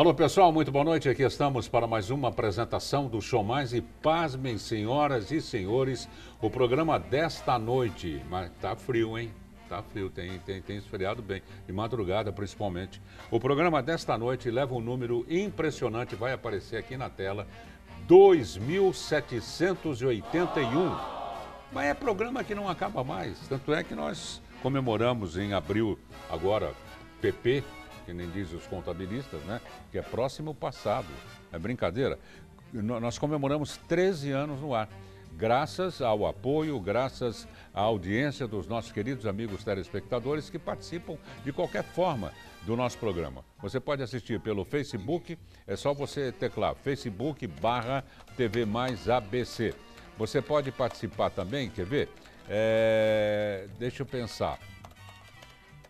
Alô pessoal, muito boa noite. Aqui estamos para mais uma apresentação do Show Mais e pasmem, senhoras e senhores, o programa desta noite. Mas tá frio, hein? Tá frio, tem, tem, tem esfriado bem, de madrugada principalmente. O programa desta noite leva um número impressionante, vai aparecer aqui na tela: 2.781. Mas é programa que não acaba mais. Tanto é que nós comemoramos em abril agora PP que nem dizem os contabilistas, né? Que é próximo passado. É brincadeira. Nós comemoramos 13 anos no ar graças ao apoio, graças à audiência dos nossos queridos amigos telespectadores que participam de qualquer forma do nosso programa. Você pode assistir pelo Facebook, é só você teclar Facebook barra TV Mais ABC. Você pode participar também, quer ver? É... deixa eu pensar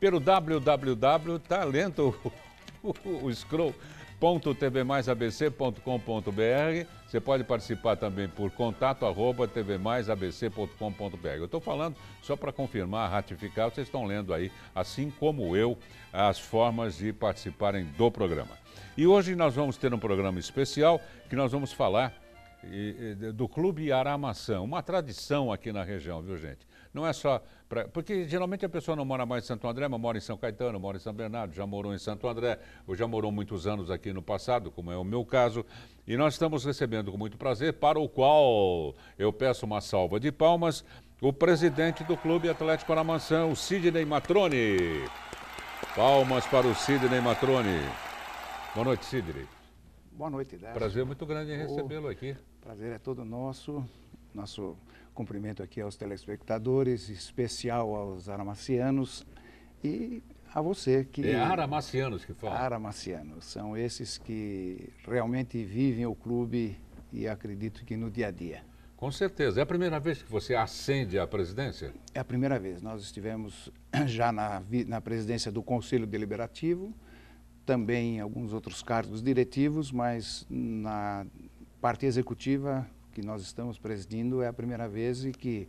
pelo www.talentoescrow.tvmaisabc.com.br. Você pode participar também por contato arroba tvmaisabc.com.br. Eu estou falando só para confirmar, ratificar, vocês estão lendo aí, assim como eu, as formas de participarem do programa. E hoje nós vamos ter um programa especial que nós vamos falar e, e, do Clube Aramaçã, uma tradição aqui na região, viu gente? Não é só. Pra, porque geralmente a pessoa não mora mais em Santo André, mas mora em São Caetano, mora em São Bernardo, já morou em Santo André, ou já morou muitos anos aqui no passado, como é o meu caso. E nós estamos recebendo com muito prazer, para o qual eu peço uma salva de palmas, o presidente do Clube Atlético Aramaçã, o Sidney Matrone. Palmas para o Sidney Matrone. Boa noite, Sidney. Boa noite, Débora. Prazer muito grande em recebê-lo aqui. Prazer é todo nosso. Nosso cumprimento aqui aos telespectadores, especial aos aramacianos e a você que... É aramacianos que fala. Aramacianos. São esses que realmente vivem o clube e acredito que no dia a dia. Com certeza. É a primeira vez que você ascende à presidência? É a primeira vez. Nós estivemos já na, na presidência do Conselho Deliberativo, também em alguns outros cargos diretivos, mas na parte executiva que nós estamos presidindo é a primeira vez e que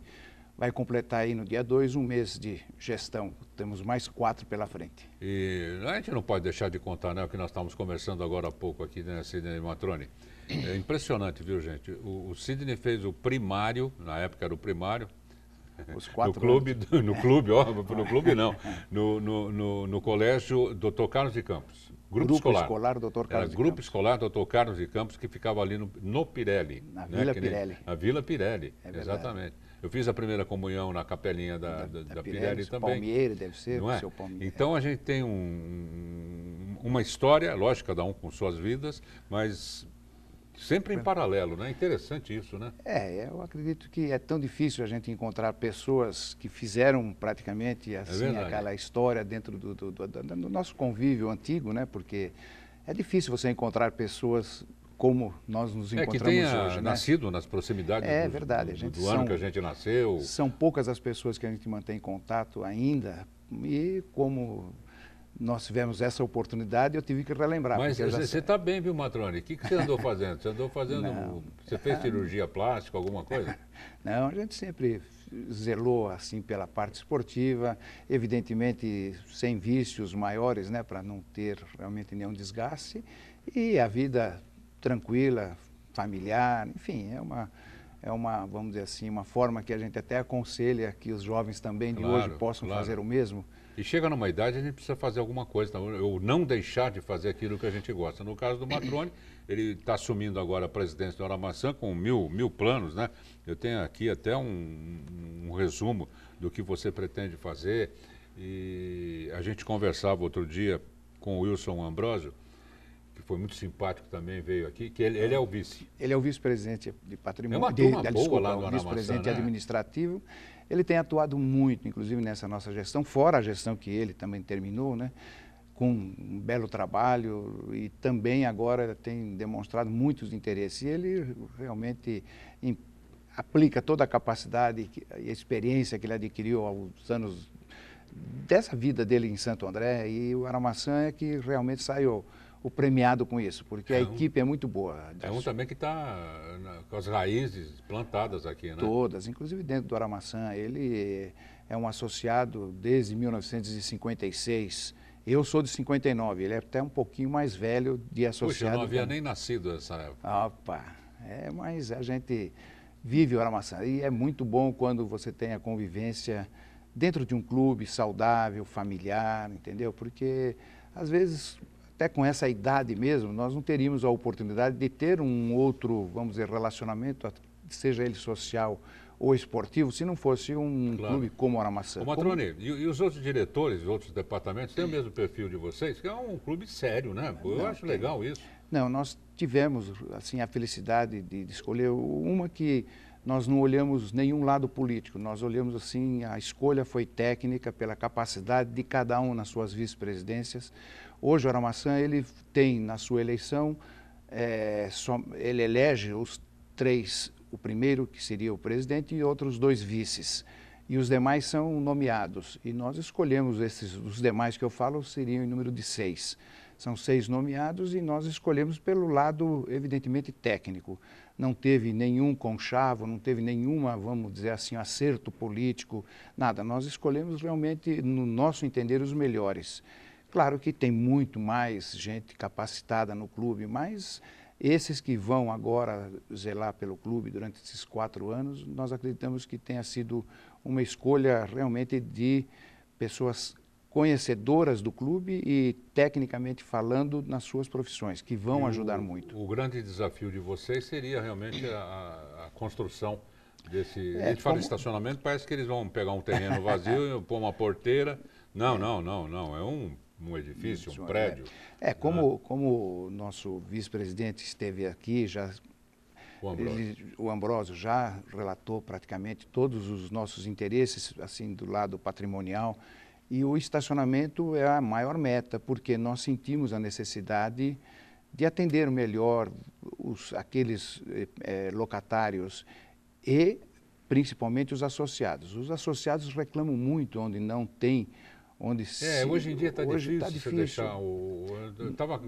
vai completar aí no dia 2 um mês de gestão. Temos mais quatro pela frente. E a gente não pode deixar de contar né, o que nós estávamos conversando agora há pouco aqui, né, Sidney Matrone? É impressionante, viu, gente? O, o Sidney fez o primário, na época era o primário, no clube, do, no clube, ó, no clube não, no, no, no, no colégio Dr. Carlos de Campos. Grupo, grupo escolar. escolar doutor Carlos Era Grupo Escolar Doutor Carlos de Campos, que ficava ali no, no Pirelli. Na né? Vila que Pirelli. Nem, na Vila Pirelli, é exatamente. Eu fiz a primeira comunhão na capelinha da, da, da, da Pirelli, Pirelli também. Palmieiro deve ser, não é? seu Palmieiro. Então a gente tem um, uma história, lógico, cada um com suas vidas, mas Sempre em é. paralelo, né? Interessante isso, né? É, eu acredito que é tão difícil a gente encontrar pessoas que fizeram praticamente é assim é aquela história dentro do, do, do, do, nosso convívio antigo, né? Porque é difícil você encontrar pessoas como nós nos encontramos é, que tenha hoje, né? nascido nas proximidades é, do, verdade. do são, ano que a gente nasceu. São poucas as pessoas que a gente mantém contato ainda e como nós tivemos essa oportunidade e eu tive que relembrar. Mas você está bem, viu, Matrone? O que, que você andou fazendo? Você andou fazendo. Não. Você fez cirurgia plástica, alguma coisa? Não, a gente sempre zelou assim pela parte esportiva, evidentemente sem vícios maiores, né, para não ter realmente nenhum desgaste. E a vida tranquila, familiar, enfim, é uma é uma, vamos dizer assim, uma forma que a gente até aconselha que os jovens também de claro, hoje possam claro. fazer o mesmo. E chega numa idade, a gente precisa fazer alguma coisa, ou então, não deixar de fazer aquilo que a gente gosta. No caso do Matrone, ele está assumindo agora a presidência do Oramaçã com mil, mil planos, né? Eu tenho aqui até um, um resumo do que você pretende fazer. E a gente conversava outro dia com o Wilson Ambrosio, que foi muito simpático também, veio aqui, que ele, ele é o vice. Ele é o vice-presidente de patrimônio. É uma turma de, de, boa desculpa, lá é no o vice-presidente né? administrativo ele tem atuado muito, inclusive nessa nossa gestão, fora a gestão que ele também terminou, né? com um belo trabalho e também agora tem demonstrado muitos interesses. E ele realmente aplica toda a capacidade e a experiência que ele adquiriu aos anos dessa vida dele em Santo André e o Aramaçã é que realmente saiu o premiado com isso, porque é a um, equipe é muito boa. Disso. É um também que está com as raízes plantadas aqui, né? Todas, inclusive dentro do Aramaçã. Ele é um associado desde 1956. Eu sou de 59, ele é até um pouquinho mais velho de associado. Puxa, eu não havia nem nascido nessa época. Opa, é, mas a gente vive o Aramaçã e é muito bom quando você tem a convivência dentro de um clube saudável, familiar, entendeu? Porque às vezes até com essa idade mesmo, nós não teríamos a oportunidade de ter um outro, vamos dizer, relacionamento, seja ele social ou esportivo, se não fosse um claro. clube como o Aramaçã. O Matrone, como... e, e, os outros diretores, outros departamentos, têm o mesmo perfil de vocês? Que é um clube sério, né? Eu não, acho tem... legal isso. Não, nós tivemos, assim, a felicidade de, de escolher uma que nós não olhamos nenhum lado político, nós olhamos assim, a escolha foi técnica pela capacidade de cada um nas suas vice-presidências, Hoje o Aramaçã ele tem na sua eleição, é, só, ele elege os três, o primeiro que seria o presidente e outros dois vices. E os demais são nomeados. E nós escolhemos esses, os demais que eu falo seriam em número de seis. São seis nomeados e nós escolhemos pelo lado, evidentemente, técnico. Não teve nenhum conchavo, não teve nenhuma, vamos dizer assim, acerto político, nada. Nós escolhemos realmente, no nosso entender, os melhores. Claro que tem muito mais gente capacitada no clube, mas esses que vão agora zelar pelo clube durante esses quatro anos, nós acreditamos que tenha sido uma escolha realmente de pessoas conhecedoras do clube e tecnicamente falando nas suas profissões, que vão e ajudar o, muito. O grande desafio de vocês seria realmente a, a construção desse. É, a gente fala como... estacionamento, parece que eles vão pegar um terreno vazio, e pôr uma porteira. Não, não, não, não. É um um edifício, é. um prédio. É, né? como, né? como o nosso vice-presidente esteve aqui, já o Ambrosio. já relatou praticamente todos os nossos interesses, assim, do lado patrimonial. E o estacionamento é a maior meta, porque nós sentimos a necessidade de atender melhor os, aqueles eh, eh, locatários e principalmente os associados. Os associados reclamam muito onde não tem Onde é, hoje em dia está difícil, tá difícil. deixar o... estava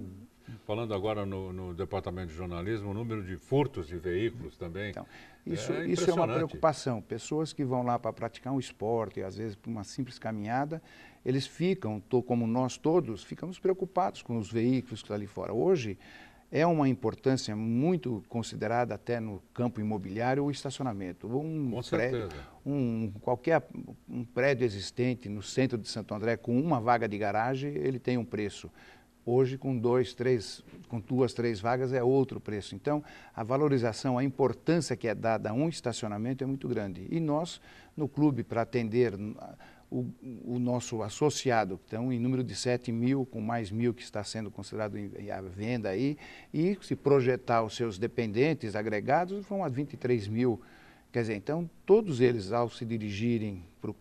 falando agora no, no, Departamento de Jornalismo, o número de furtos de veículos também. Então, isso, é isso é uma preocupação. Pessoas que vão lá para praticar um esporte, às vezes por uma simples caminhada, eles ficam, como nós todos, ficamos preocupados com os veículos que estão tá ali fora. Hoje, é uma importância muito considerada até no campo imobiliário o estacionamento. Um com prédio, um qualquer um prédio existente no centro de Santo André com uma vaga de garagem, ele tem um preço. Hoje, com dois, três, com duas, três vagas é outro preço. Então, a valorização, a importância que é dada a um estacionamento é muito grande. E nós, no clube, para atender o, o, nosso associado, então em número de 7 mil, com mais mil que está sendo considerado à venda aí, e se projetar os seus dependentes agregados, vão a 23 mil. Quer dizer, então todos eles ao se dirigirem pro,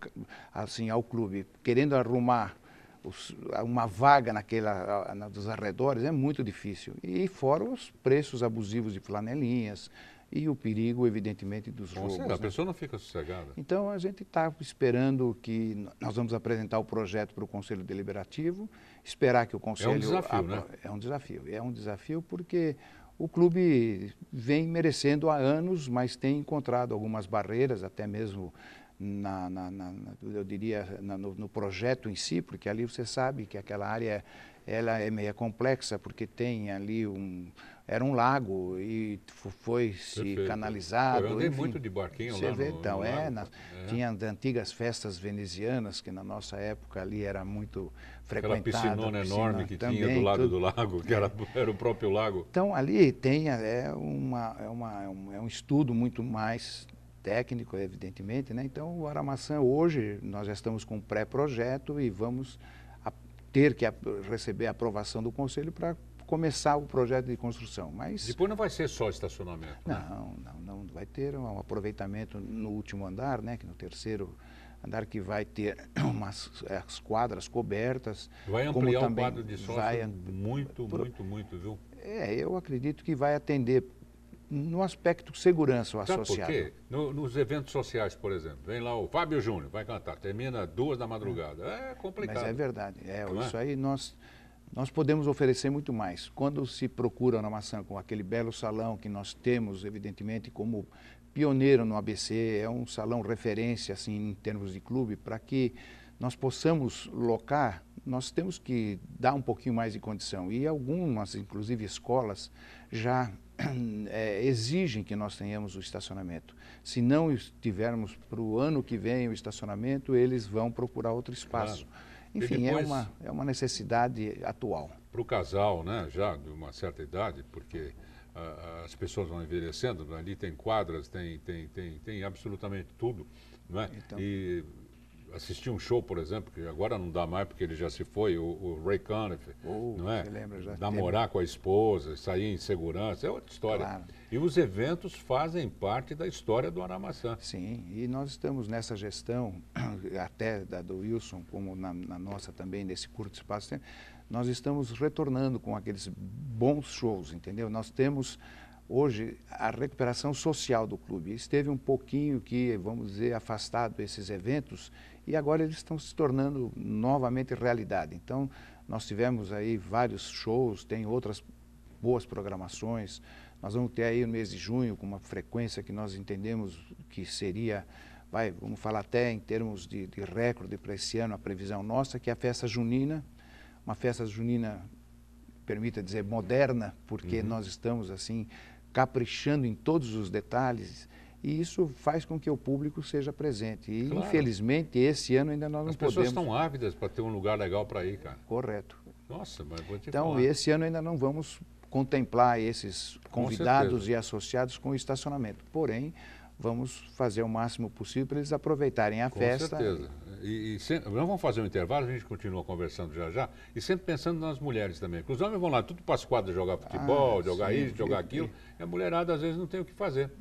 assim, ao clube, querendo arrumar os, uma vaga naquela, na, nos arredores, é muito difícil. E fora os preços abusivos de flanelinhas, e o perigo, evidentemente, dos roubos. Né? A pessoa não fica sossegada. Então, a gente está esperando que nós vamos apresentar o projeto para o Conselho Deliberativo, esperar que o Conselho... É um desafio, a... né? É um desafio. É um desafio porque o clube vem merecendo há anos, mas tem encontrado algumas barreiras, até mesmo na, na, na, eu diria, no, no, projeto em si, porque ali você sabe que aquela área ela é meia complexa, porque tem ali um, era um lago e foi se canalizado. Eu andei enfim, muito de barquinho lá vê, no, então, no é, na, é, né? Tinha antigas festas venezianas, que na nossa época ali era muito frequentada. Aquela piscinona piscina, enorme que também, tinha do lado tudo. do lago, que era, era o próprio lago. Então, ali tem é uma, é, uma, é, é um estudo muito mais técnico, evidentemente. Né? Então, o Aramaçã, hoje, nós já estamos com um pré-projeto e vamos ter que receber a aprovação do Conselho para começar o projeto de construção. Mas depois não vai ser só estacionamento. Né? Não, né? não, não vai ter um aproveitamento no último andar, né, que no terceiro andar que vai ter umas eh, as quadras cobertas. Vai ampliar como também o quadro de sócio vai, muito, muito, muito, viu? É, eu acredito que vai atender no aspecto segurança o associado. Sabe no, nos eventos sociais, por exemplo, vem lá o Fábio Júnior, vai cantar, termina duas da madrugada. É complicado. Mas é verdade. É, Não é? isso é? aí nós nós podemos oferecer muito mais. Quando se procura na maçã com aquele belo salão que nós temos, evidentemente, como pioneiro no ABC, é um salão referência assim em termos de clube, para que nós possamos locar, nós temos que dar um pouquinho mais de condição. E algumas, inclusive escolas, já é, exigem que nós tenhamos o estacionamento. Se não tivermos para o ano que vem o estacionamento, eles vão procurar outro espaço. Claro. Enfim, é depois, é, uma, é uma necessidade atual. Para o casal, né, já de uma certa idade, porque uh, as pessoas vão envelhecendo, né, ali tem quadras, tem, tem, tem, tem absolutamente tudo, não é? Então, e assisti um show, por exemplo, que agora não dá mais porque ele já se foi, o, o Ray Conniff, oh, não é? Lembra, já Namorar com a esposa, sair em segurança, é outra história. Claro. E os eventos fazem parte da história do Aramaçã. Sim, e nós estamos nessa gestão, até da do Wilson, como na, na nossa também, nesse curto espaço de tempo, nós estamos retornando com aqueles bons shows, entendeu? Nós temos hoje a recuperação social do clube. Esteve um pouquinho que, vamos dizer, afastado esses eventos e agora eles estão se tornando novamente realidade. Então, nós tivemos aí vários shows, tem outras boas programações. Nós vamos ter aí no mês de junho, com uma frequência que nós entendemos que seria, vai, vamos falar até em termos de, de recorde para esse ano, a previsão nossa, que é a festa junina, uma festa junina, permita dizer, moderna, porque uhum. nós estamos assim caprichando em todos os detalhes. E isso faz com que o público seja presente. E claro. infelizmente esse ano ainda nós As não podemos. As pessoas estão ávidas para ter um lugar legal para ir, cara. Correto. Nossa, mas vou te então, falar. Então esse ano ainda não vamos contemplar esses convidados e associados com o estacionamento. Porém, vamos fazer o máximo possível para eles aproveitarem a com festa. Com certeza. E, e sempre, nós vamos fazer um intervalo, a gente continua conversando já já, e sempre pensando nas mulheres também. Porque os homens vão lá tudo para as quadras jogar futebol, ah, jogar sim, isso, jogar aquilo, e a mulherada às vezes não tem o que fazer.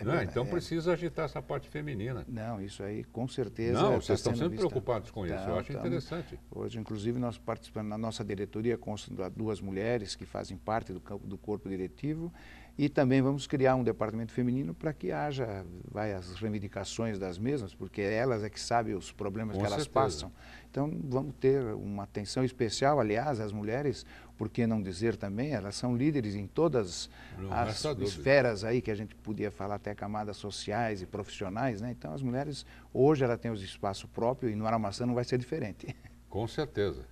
É, então precisa agitar essa parte feminina. Não, isso aí com certeza. Não, tá vocês estão sempre vista. preocupados com isso, então, eu tá, acho então, interessante. Hoje, inclusive, nós participamos na nossa diretoria, constam duas mulheres que fazem parte do, campo, do corpo diretivo e também vamos criar um departamento feminino para que haja vai, as reivindicações das mesmas, porque elas é que sabem os problemas Com que elas passam. Então vamos ter uma atenção especial, aliás, as mulheres, por que não dizer também, elas são líderes em todas não, as esferas aí que a gente podia falar, até camadas sociais e profissionais, né? Então as mulheres, hoje ela tem o espaço próprio e no Aramaçã não vai ser diferente. Com certeza.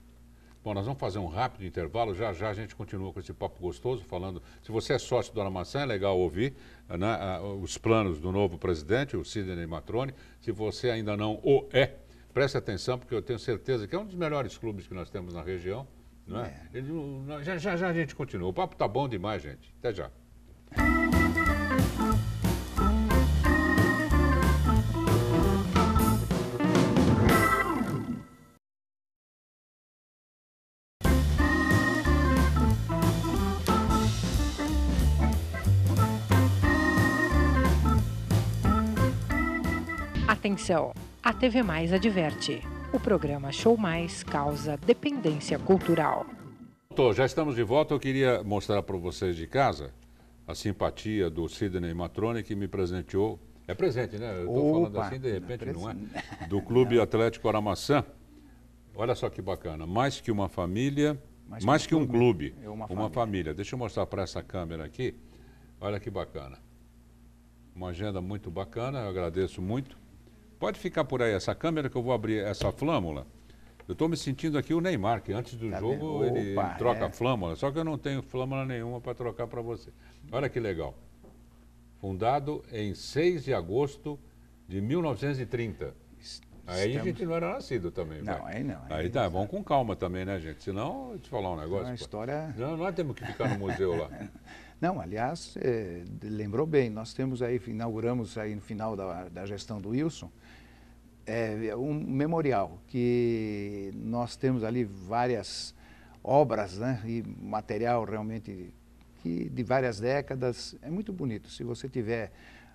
Bom, nós vamos fazer um rápido intervalo, já já a gente continua com esse papo gostoso, falando, se você é sócio do Aramaçã, é legal ouvir né, os planos do novo presidente, o Sidney Matrone, se você ainda não o é, preste atenção, porque eu tenho certeza que é um dos melhores clubes que nós temos na região, não né? é? já, já já a gente continua, o papo tá bom demais, gente, até já. Atenção! A TV Mais adverte. O programa Show Mais causa dependência cultural. Doutor, já estamos de volta. Eu queria mostrar para vocês de casa a simpatia do Sidney Matrone que me presenteou. É presente, né? Eu estou falando assim, de é repente não é? Não é? Do Clube Atlético Aramaçã. Olha só que bacana. Mais que uma família, mais, mais que, um clube. clube. É uma, família. uma família. Deixa eu mostrar para essa câmera aqui. Olha que bacana. Uma agenda muito bacana, eu agradeço muito. Pode ficar por aí essa câmera que eu vou abrir essa flâmula. Eu estou me sentindo aqui o Neymar, que antes do tá jogo Opa, ele troca é. flâmula, só que eu não tenho flâmula nenhuma para trocar para você. Olha que legal. Fundado em 6 de agosto de 1930. Aí Estamos... a gente não era nascido também. Não, vai. aí não. Aí, aí tá, vamos com calma também, né, gente? Senão, eu te falar um negócio. Uma história... Não, nós temos que ficar no museu lá. não, aliás, é, lembrou bem, nós temos aí, inauguramos aí no final da, da gestão do Wilson, é, é, um memorial que nós temos ali várias obras né, e material realmente que de várias décadas. É muito bonito. Se você tiver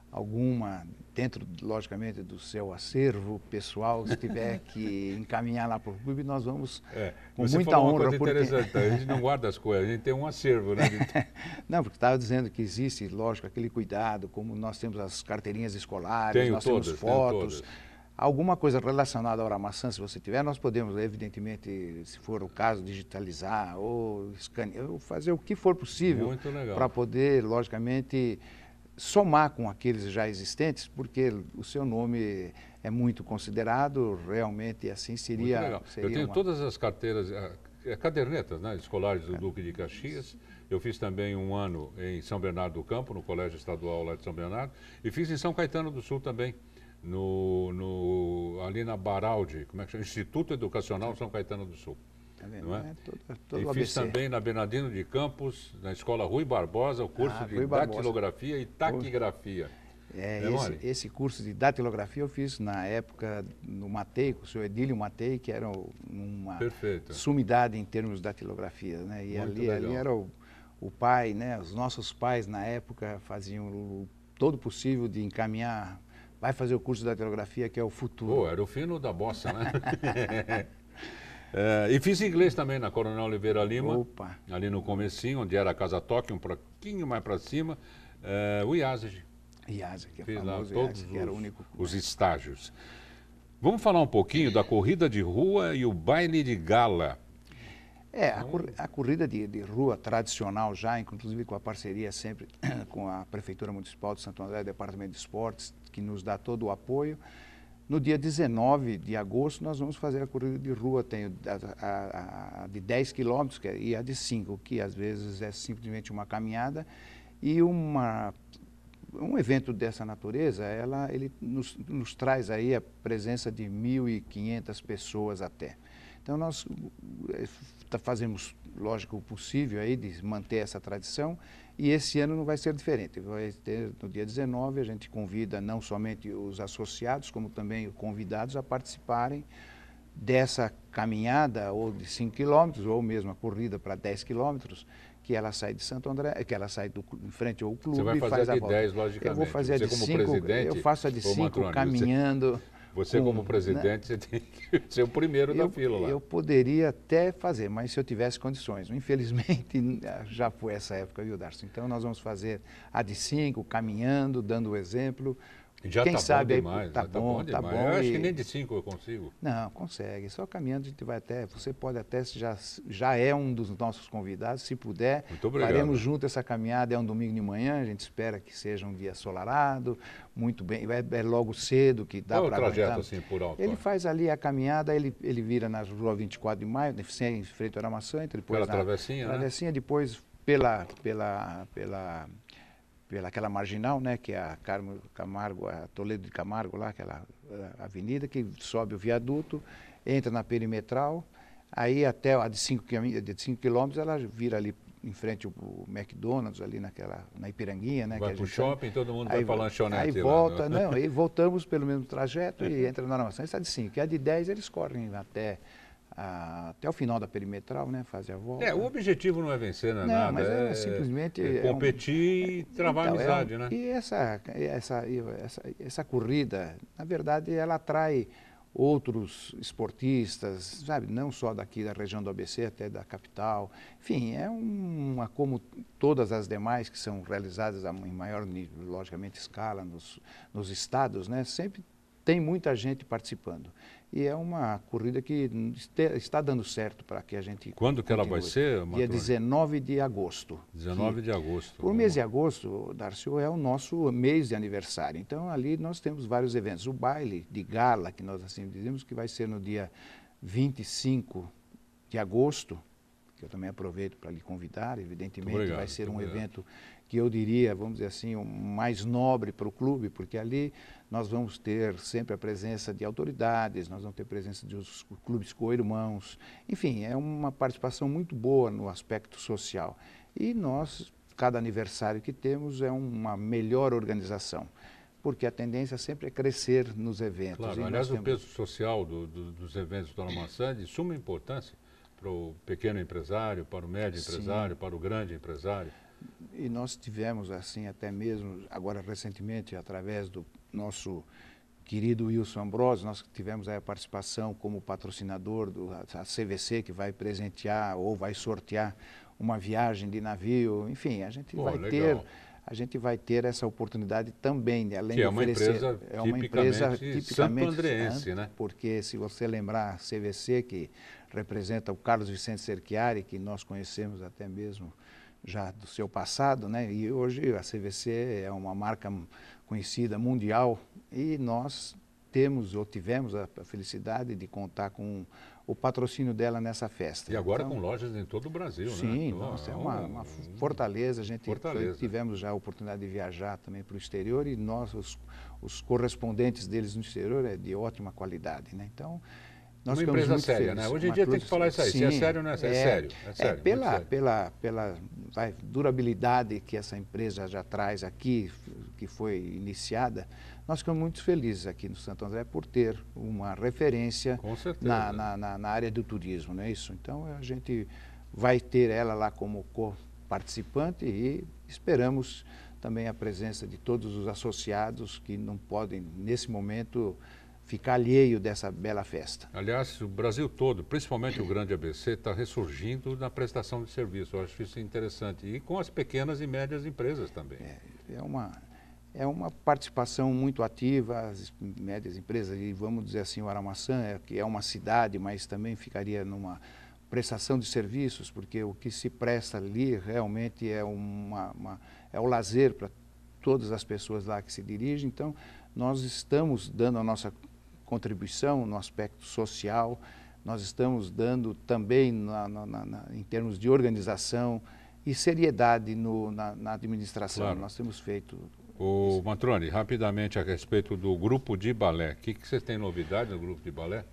alguma, dentro, logicamente, do seu acervo pessoal, se tiver que encaminhar lá para o clube, nós vamos é, com muita falou honra. Uma coisa interessante, a gente não guarda as coisas, a gente tem um acervo, né? não, porque estava dizendo que existe, lógico, aquele cuidado, como nós temos as carteirinhas escolares, tenho nós todas, temos fotos. Tenho todas Alguma coisa relacionada à Oramaçã, se você tiver, nós podemos, evidentemente, se for o caso, digitalizar ou escanear, ou fazer o que for possível para poder, logicamente, somar com aqueles já existentes, porque o seu nome é muito considerado, realmente assim seria. Muito legal. Seria Eu tenho uma... todas as carteiras, ah, é cadernetas né, escolares do Duque de Caxias. Eu fiz também um ano em São Bernardo do Campo, no Colégio Estadual lá de São Bernardo, e fiz em São Caetano do Sul também no, no, ali na Baraldi, como é que chama? Instituto Educacional São Caetano do Sul. Tá vendo? É? É todo, é todo e fiz ABC. também na Bernardino de Campos, na escola Rui Barbosa, o curso ah, de datilografia e taquigrafia. É, é esse, esse, curso de datilografia eu fiz na época no Matei, com o senhor Edílio Matei, que era uma Perfeito. sumidade em termos de datilografia. Né? E ali, ali, era o, o pai, né? os nossos pais na época faziam o todo possível de encaminhar vai fazer o curso da datilografia, que é o futuro. Pô, era o fino da bossa, né? é, e fiz inglês também na Coronel Oliveira Lima, Opa. ali no comecinho, onde era a Casa Toque, um pouquinho mais para cima, é, o IASG. IASG, que é fiz famoso, lá todos que era o único. Os estágios. Vamos falar um pouquinho da corrida de rua e o baile de gala. É, a, cor, é. a corrida de, de, rua tradicional já, inclusive com a parceria sempre com a Prefeitura Municipal de Santo André, Departamento de Esportes, que nos dá todo o apoio. No dia 19 de agosto, nós vamos fazer a corrida de rua. a, a, a de 10 quilômetros é, e a de 5, que às vezes é simplesmente uma caminhada. E uma, um evento dessa natureza, ela, ele nos, nos traz aí a presença de 1.500 pessoas até. Então nós eh, tá, fazemos, lógico, o possível aí de manter essa tradição e esse ano não vai ser diferente. Vai ter, no dia 19 a gente convida não somente os associados, como também os convidados a participarem dessa caminhada ou de 5 quilômetros ou mesmo a corrida para 10 quilômetros que ela sai de Santo André, que ela sai do, em frente ao clube Você vai fazer a, de 10, logicamente. Eu vou fazer você a de 5, eu faço a de 5 caminhando. Você... Você, como presidente, né? você tem que ser o primeiro eu, da fila lá. Eu poderia até fazer, mas se eu tivesse condições. Infelizmente, já foi essa época, viu, Darcy? Então, nós vamos fazer a de cinco, caminhando, dando o exemplo, já Quem tá sabe bom demais, aí, tá, né? tá bom, bom tá bom. Eu e... acho que nem de cinco eu consigo. Não, consegue. Só caminhando a gente vai até. Você pode até já já é um dos nossos convidados, se puder. Muito obrigado. Faremos junto essa caminhada. É um domingo de manhã. A gente espera que seja um dia solarado, muito bem. É, é logo cedo que dá para. Qual é o trajeto aguentar. assim por alto? Ele faz ali a caminhada. Ele ele vira na rua 24 de Maio, em frente ao Aramaçã, então depois pela na, travessinha, né? travessinha, depois pela pela pela pelaquela marginal, né, que é a Carmo Camargo, a Toledo de Camargo lá, aquela eh, avenida que sobe o viaduto, entra na perimetral, aí até a de 5 quilômetros ela vira ali em frente ao McDonald's, ali naquela, na Ipiranguinha, né? Vai que pro shopping, todo mundo aí, vai para lanchonete. Aí né? volta, lá, não, aí voltamos pelo mesmo trajeto e entra na armação. Essa é de 5, e a de 10 eles correm até ah, até o final da perimetral, né? Fazer a volta. É, o objetivo não é vencer, não é não, nada. Mas é, é simplesmente. É competir é um, e é, então, travar então, amizade, né? E essa, essa, essa, essa corrida, na verdade, ela atrai outros esportistas, sabe, não só daqui da região do ABC, até da capital. Enfim, é uma como todas as demais que são realizadas em maior, logicamente, escala nos, nos estados, né? Sempre tem muita gente participando. E é uma corrida que está dando certo para que a gente. Quando que ela vai ser, Dia 19 de agosto. 19 de agosto. O mês de agosto, Darcio, é o nosso mês de aniversário. Então, ali nós temos vários eventos. O baile de gala, que nós assim dizemos, que vai ser no dia 25 de agosto, que eu também aproveito para lhe convidar, evidentemente, obrigado, vai ser um obrigado. evento que eu diria, vamos dizer assim, o um mais nobre para o clube, porque ali nós vamos ter sempre a presença de autoridades, nós vamos ter a presença de os clubes co-irmãos, enfim, é uma participação muito boa no aspecto social. E nós, cada aniversário que temos é uma melhor organização porque a tendência sempre é crescer nos eventos. Claro, aliás, temos... o peso social do, do, dos eventos do Dona Maçã de suma importância para o pequeno empresário, para o médio Sim. empresário, para o grande empresário. E nós tivemos, assim, até mesmo agora recentemente, através do nosso querido Wilson Ambrosio, nós tivemos a participação como patrocinador da CVC, que vai presentear ou vai sortear uma viagem de navio. Enfim, a gente Pô, vai legal. ter a gente vai ter essa oportunidade também, né? além que é de oferecer. É uma empresa é uma empresa tipicamente, tipicamente né? né? Porque se você lembrar a CVC, que representa o Carlos Vicente Cerchiari, que nós conhecemos até mesmo já do seu passado, né? E hoje a CVC é uma marca conhecida mundial e nós temos ou tivemos a felicidade de contar com o patrocínio dela nessa festa. E agora então, com lojas em todo o Brasil, sim, né? Sim, então, nossa, é, é uma, uma, fortaleza. A gente fortaleza. Foi, tivemos já a oportunidade de viajar também para o exterior e nós, os, os correspondentes deles no exterior é de ótima qualidade, né? Então, nós uma empresa séria, né? felizes, né? Hoje em dia tem que falar isso aí. Sim, se é sério ou não é sério? É, sério, é, sério, é, é pela, sério. pela, pela durabilidade que essa empresa já traz aqui, que foi iniciada, nós ficamos muito felizes aqui no Santo André por ter uma referência na, na, na, na, área do turismo, não é isso? Então a gente vai ter ela lá como co-participante e esperamos também a presença de todos os associados que não podem, nesse momento, ficar alheio dessa bela festa. Aliás, o Brasil todo, principalmente o grande ABC, está ressurgindo na prestação de serviço. Eu acho isso interessante. E com as pequenas e médias empresas também. É, é uma, é uma participação muito ativa, as médias empresas, e vamos dizer assim, o Aramaçã, é, que é uma cidade, mas também ficaria numa prestação de serviços, porque o que se presta ali realmente é, uma, uma é o lazer para todas as pessoas lá que se dirigem. Então, nós estamos dando a nossa contribuição no aspecto social, nós estamos dando também na, na, na, em termos de organização e seriedade no, na, administração. Claro. Nós temos feito. O isso. Matrone, rapidamente a respeito do grupo de balé, o que, que você tem novidade no grupo de balé?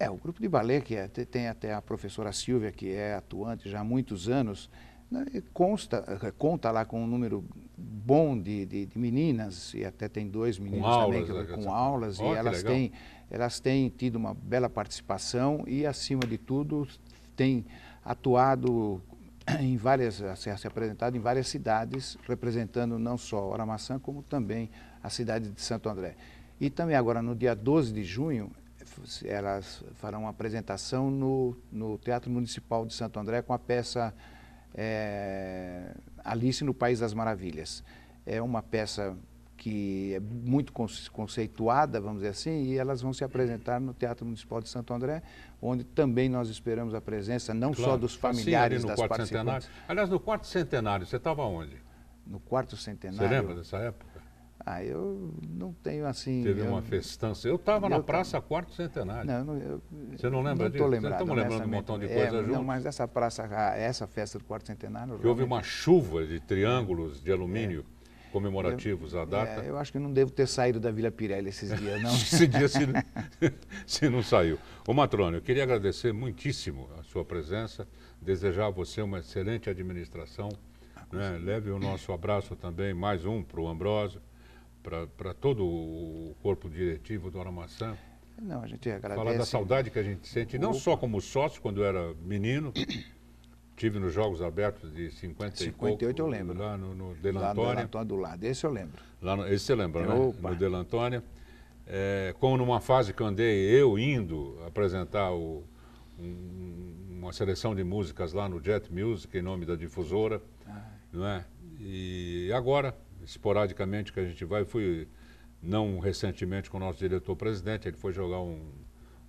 É, o grupo de balé, que é, tem até a professora Silvia, que é atuante já há muitos anos, né, consta, eh, conta lá com um número bom de, de, de meninas, e até tem dois meninos com também aulas, que, né, com aulas, oh, e elas têm, elas têm tido uma bela participação e, acima de tudo, têm atuado em várias, se apresentado em várias cidades, representando não só Oramaçã, como também a cidade de Santo André. E também agora, no dia 12 de junho, elas farão uma apresentação no, no Teatro Municipal de Santo André com a peça é, Alice no País das Maravilhas. É uma peça que é muito conceituada, vamos dizer assim, e elas vão se apresentar no Teatro Municipal de Santo André, onde também nós esperamos a presença não claro, só dos familiares sim, das quarto participantes. Centenário. Aliás, no quarto centenário, você estava onde? No quarto centenário. Você lembra dessa época? Ah, eu não tenho assim. Teve eu, uma festança. Eu estava na Praça Quarto Centenário. Não, eu, Você não lembra não disso? Lembrado, Vocês estamos lembrando de um montão de é, coisa junto. Não, mas essa praça, essa festa do Quarto Centenário. Que houve uma chuva de triângulos de alumínio. É comemorativos à data. É, eu acho que não devo ter saído da Vila Pirelli esses dias, não. Esse dia se, se não saiu. Ô Matrônio, eu queria agradecer muitíssimo a sua presença, desejar a você uma excelente administração. Né? Leve o nosso abraço também, mais um para o Ambrosio, para todo o corpo diretivo do Ana Não, a gente agradece. Falar da saudade que a gente sente, não Opa. só como sócio, quando era menino, tive nos Jogos Abertos de 50 58 e pouco, eu lembro. Lá no, no Delantônia. Lá no Delantônia do lado, esse eu lembro. Lá no, esse você lembra, né? Opa. né? No Delantônia. É, como numa fase que eu andei, eu indo apresentar o, um, uma seleção de músicas lá no Jet Music, em nome da difusora, ah. não é? E agora, esporadicamente que a gente vai. fui, não recentemente, com o nosso diretor-presidente, ele foi jogar um,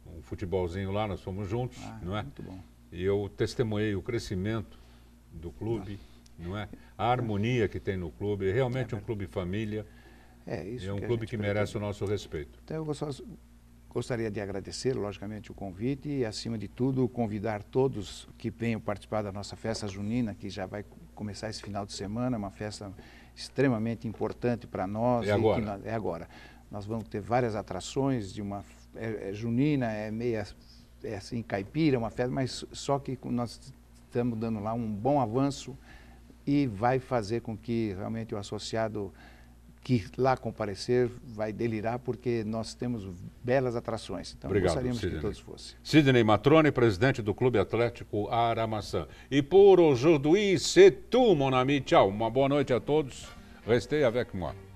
um, futebolzinho lá, nós fomos juntos, ah, não é? Muito bom. E eu testemunhei o crescimento do clube, não é? A harmonia que tem no clube, é realmente é um clube família. É, isso é um que clube que merece o nosso respeito. Então, eu só gostaria de agradecer, logicamente, o convite e, acima de tudo, convidar todos que venham participar da nossa festa junina, que já vai começar esse final de semana, uma festa extremamente importante para nós. É agora. Nós, é agora. Nós vamos ter várias atrações de uma é, é junina, é meia é assim caipira, uma festa, mas só que nós estamos dando lá um bom avanço e vai fazer com que realmente o associado que lá comparecer vai delirar, porque nós temos belas atrações. Então, Obrigado, gostaríamos Sidney. que todos fossem. Sidney Matrone, presidente do Clube Atlético Aramaçã. E por aujourd'hui, c'est tout, mon ami. Tchau. Uma boa noite a todos. Restez avec moi.